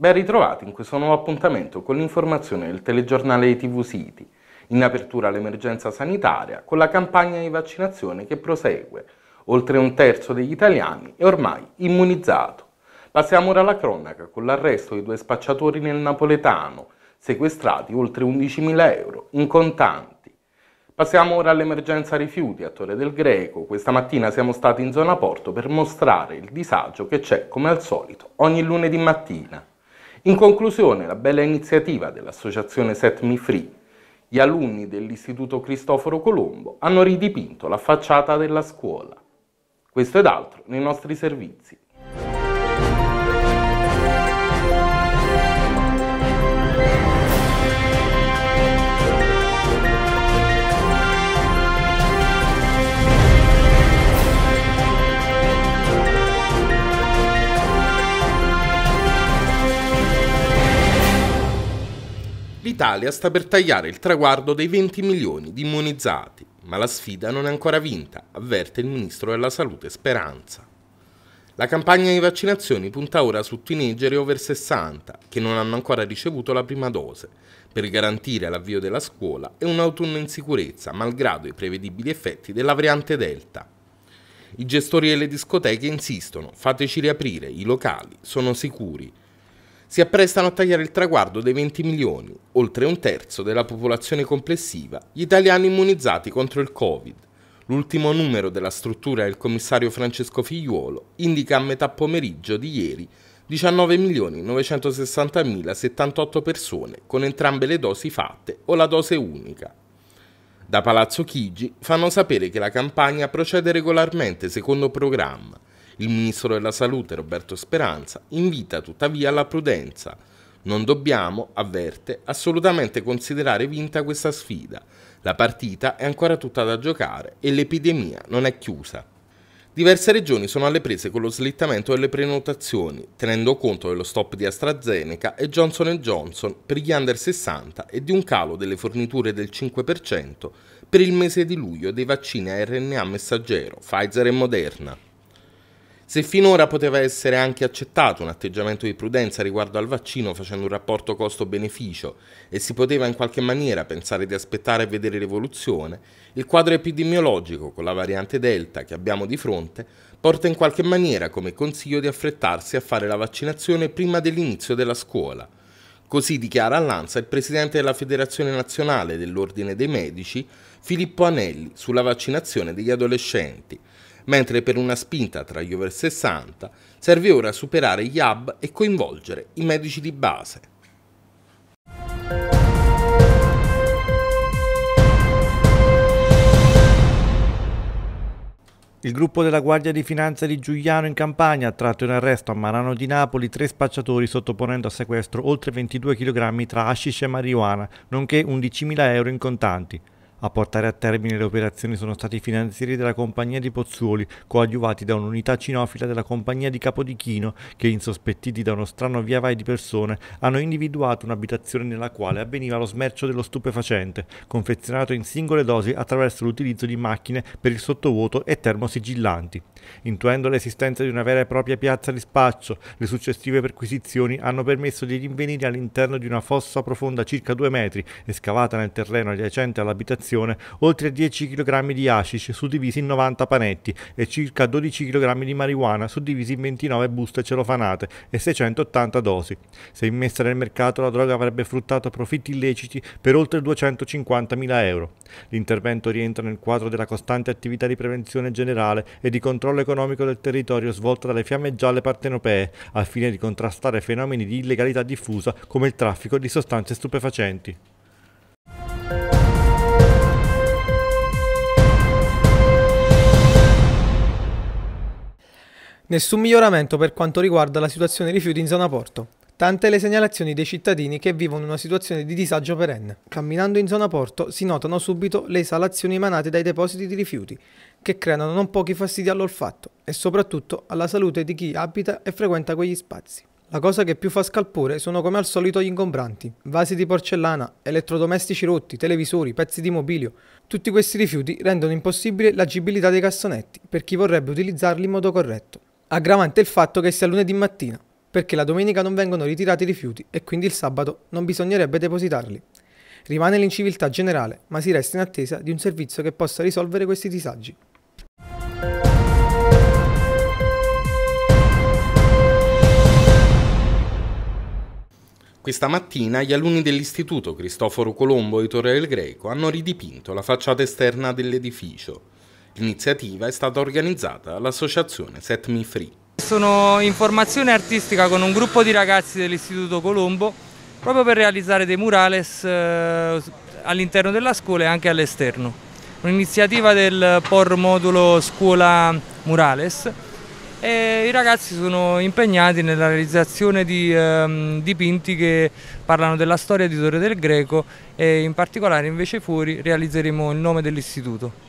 Ben ritrovati in questo nuovo appuntamento con l'informazione del telegiornale di TV City. In apertura all'emergenza sanitaria con la campagna di vaccinazione che prosegue. Oltre un terzo degli italiani è ormai immunizzato. Passiamo ora alla cronaca con l'arresto di due spacciatori nel napoletano, sequestrati oltre 11.000 euro in contanti. Passiamo ora all'emergenza rifiuti a Torre del Greco. Questa mattina siamo stati in zona porto per mostrare il disagio che c'è come al solito ogni lunedì mattina. In conclusione, la bella iniziativa dell'associazione Set Me Free, gli alunni dell'Istituto Cristoforo Colombo hanno ridipinto la facciata della scuola. Questo ed altro nei nostri servizi. L'Italia sta per tagliare il traguardo dei 20 milioni di immunizzati, ma la sfida non è ancora vinta, avverte il ministro della Salute Speranza. La campagna di vaccinazioni punta ora su teenager e over 60 che non hanno ancora ricevuto la prima dose, per garantire l'avvio della scuola e un autunno in sicurezza, malgrado i prevedibili effetti della variante Delta. I gestori delle discoteche insistono, fateci riaprire, i locali sono sicuri, si apprestano a tagliare il traguardo dei 20 milioni, oltre un terzo della popolazione complessiva, gli italiani immunizzati contro il Covid. L'ultimo numero della struttura del commissario Francesco Figliuolo indica a metà pomeriggio di ieri 19.960.078 persone con entrambe le dosi fatte o la dose unica. Da Palazzo Chigi fanno sapere che la campagna procede regolarmente secondo programma il ministro della Salute Roberto Speranza invita tuttavia alla prudenza. Non dobbiamo, avverte, assolutamente considerare vinta questa sfida. La partita è ancora tutta da giocare e l'epidemia non è chiusa. Diverse regioni sono alle prese con lo slittamento delle prenotazioni, tenendo conto dello stop di AstraZeneca e Johnson Johnson per gli under 60 e di un calo delle forniture del 5% per il mese di luglio dei vaccini a RNA messaggero, Pfizer e Moderna. Se finora poteva essere anche accettato un atteggiamento di prudenza riguardo al vaccino facendo un rapporto costo-beneficio e si poteva in qualche maniera pensare di aspettare e vedere l'evoluzione, il quadro epidemiologico con la variante Delta che abbiamo di fronte porta in qualche maniera come consiglio di affrettarsi a fare la vaccinazione prima dell'inizio della scuola. Così dichiara all'ANSA il presidente della Federazione Nazionale dell'Ordine dei Medici, Filippo Anelli, sulla vaccinazione degli adolescenti mentre per una spinta tra gli over 60 serve ora superare gli hub e coinvolgere i medici di base. Il gruppo della Guardia di Finanza di Giuliano in Campania ha tratto in arresto a Marano di Napoli tre spacciatori sottoponendo a sequestro oltre 22 kg tra hashish e marijuana, nonché 11.000 euro in contanti. A portare a termine le operazioni sono stati i finanzieri della compagnia di Pozzuoli, coadiuvati da un'unità cinofila della compagnia di Capodichino, che insospettiti da uno strano via vai di persone, hanno individuato un'abitazione nella quale avveniva lo smercio dello stupefacente, confezionato in singole dosi attraverso l'utilizzo di macchine per il sottovuoto e termosigillanti. Intuendo l'esistenza di una vera e propria piazza di spaccio, le successive perquisizioni hanno permesso di rinvenire all'interno di una fossa profonda circa due metri e scavata nel terreno adiacente all'abitazione confezione, oltre 10 kg di hashish suddivisi in 90 panetti e circa 12 kg di marijuana suddivisi in 29 buste celofanate e 680 dosi. Se immessa nel mercato la droga avrebbe fruttato profitti illeciti per oltre 250.000 euro. L'intervento rientra nel quadro della costante attività di prevenzione generale e di controllo economico del territorio svolta dalle fiamme gialle partenopee al fine di contrastare fenomeni di illegalità diffusa come il traffico di sostanze stupefacenti. Nessun miglioramento per quanto riguarda la situazione rifiuti in zona porto. Tante le segnalazioni dei cittadini che vivono una situazione di disagio perenne. Camminando in zona porto si notano subito le esalazioni emanate dai depositi di rifiuti, che creano non pochi fastidi all'olfatto e soprattutto alla salute di chi abita e frequenta quegli spazi. La cosa che più fa scalpore sono come al solito gli ingombranti, vasi di porcellana, elettrodomestici rotti, televisori, pezzi di mobilio. Tutti questi rifiuti rendono impossibile l'agibilità dei cassonetti per chi vorrebbe utilizzarli in modo corretto. Aggravante il fatto che sia lunedì mattina, perché la domenica non vengono ritirati i rifiuti e quindi il sabato non bisognerebbe depositarli. Rimane l'inciviltà generale, ma si resta in attesa di un servizio che possa risolvere questi disagi. Questa mattina gli alunni dell'Istituto Cristoforo Colombo di Torre del Greco hanno ridipinto la facciata esterna dell'edificio. L'iniziativa è stata organizzata dall'associazione Set Me Free. Sono in formazione artistica con un gruppo di ragazzi dell'Istituto Colombo proprio per realizzare dei murales eh, all'interno della scuola e anche all'esterno. Un'iniziativa del POR modulo Scuola Murales e i ragazzi sono impegnati nella realizzazione di ehm, dipinti che parlano della storia di Torre del Greco e in particolare invece fuori realizzeremo il nome dell'istituto.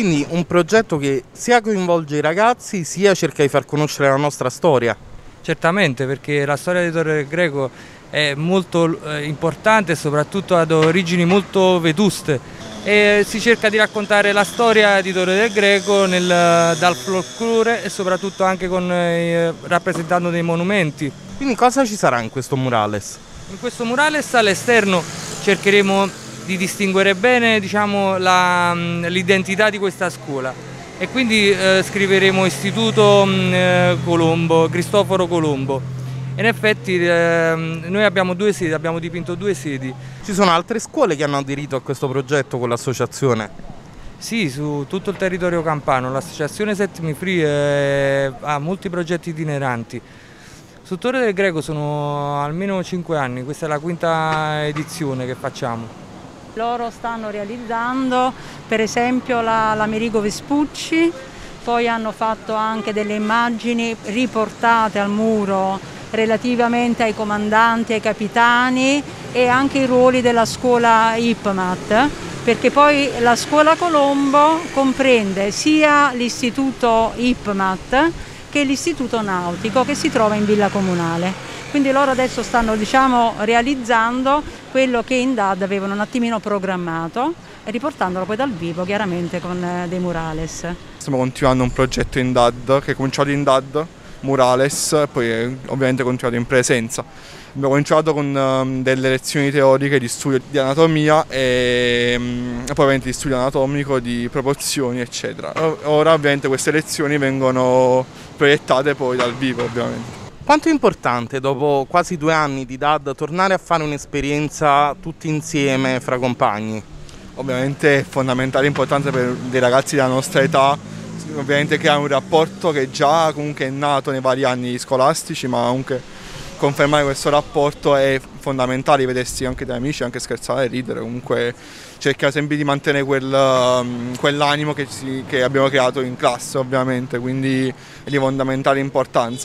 Quindi un progetto che sia coinvolge i ragazzi sia cerca di far conoscere la nostra storia. Certamente perché la storia di Torre Greco è molto eh, importante e soprattutto ad origini molto vetuste. E si cerca di raccontare la storia di Torre del Greco nel, dal folklore e soprattutto anche con, eh, rappresentando dei monumenti. Quindi cosa ci sarà in questo murales? In questo murales all'esterno cercheremo di distinguere bene diciamo, mm, l'identità di questa scuola e quindi eh, scriveremo Istituto mm, eh, Colombo, Cristoforo Colombo. In effetti eh, noi abbiamo due sedi, abbiamo dipinto due sedi. Ci sono altre scuole che hanno aderito a questo progetto con l'associazione? Sì, su tutto il territorio campano. L'associazione Settimi Free eh, ha molti progetti itineranti. Su Torre del Greco sono almeno cinque anni, questa è la quinta edizione che facciamo. Loro stanno realizzando per esempio l'Amerigo la Vespucci, poi hanno fatto anche delle immagini riportate al muro relativamente ai comandanti, ai capitani e anche i ruoli della scuola IPMAT, perché poi la scuola Colombo comprende sia l'istituto IPMAT che l'istituto nautico che si trova in Villa Comunale. Quindi loro adesso stanno diciamo, realizzando quello che in DAD avevano un attimino programmato e riportandolo poi dal vivo chiaramente con eh, dei murales. Stiamo continuando un progetto in DAD che è cominciato in DAD, murales, poi eh, ovviamente continuato in presenza. Abbiamo cominciato con ehm, delle lezioni teoriche di studio di anatomia e, um, poi ovviamente di studio anatomico, di proporzioni eccetera. Ora ovviamente queste lezioni vengono proiettate poi dal vivo ovviamente. Quanto è importante dopo quasi due anni di DAD tornare a fare un'esperienza tutti insieme fra compagni? Ovviamente è fondamentale e importante per dei ragazzi della nostra età, ovviamente creare un rapporto che già comunque è nato nei vari anni scolastici, ma anche confermare questo rapporto è fondamentale, vedersi anche dai amici, anche scherzare, ridere, comunque cercare sempre di mantenere quel, um, quell'animo che, ci, che abbiamo creato in classe ovviamente, quindi è di fondamentale importanza.